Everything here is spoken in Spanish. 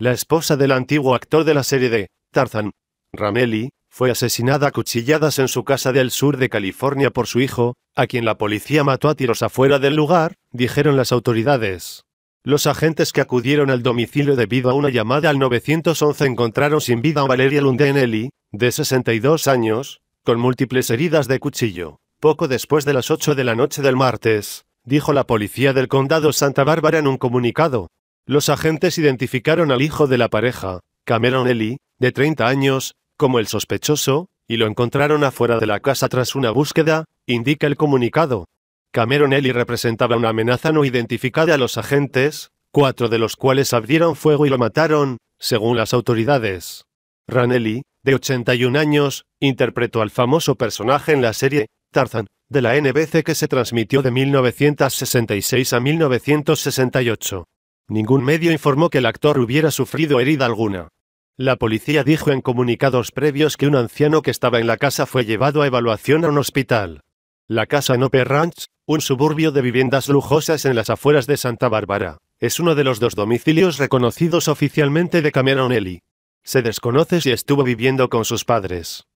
la esposa del antiguo actor de la serie de Tarzan, Ramelli, fue asesinada a cuchilladas en su casa del sur de California por su hijo, a quien la policía mató a tiros afuera del lugar, dijeron las autoridades. Los agentes que acudieron al domicilio debido a una llamada al 911 encontraron sin vida a Valeria Lundenelli, de 62 años, con múltiples heridas de cuchillo. Poco después de las 8 de la noche del martes, dijo la policía del condado Santa Bárbara en un comunicado, los agentes identificaron al hijo de la pareja, Cameron Ellie, de 30 años, como el sospechoso, y lo encontraron afuera de la casa tras una búsqueda, indica el comunicado. Cameron Ellie representaba una amenaza no identificada a los agentes, cuatro de los cuales abrieron fuego y lo mataron, según las autoridades. Ranelli, de 81 años, interpretó al famoso personaje en la serie Tarzan, de la NBC que se transmitió de 1966 a 1968. Ningún medio informó que el actor hubiera sufrido herida alguna. La policía dijo en comunicados previos que un anciano que estaba en la casa fue llevado a evaluación a un hospital. La casa en Upper Ranch, un suburbio de viviendas lujosas en las afueras de Santa Bárbara, es uno de los dos domicilios reconocidos oficialmente de Cameron Ellie. Se desconoce si estuvo viviendo con sus padres.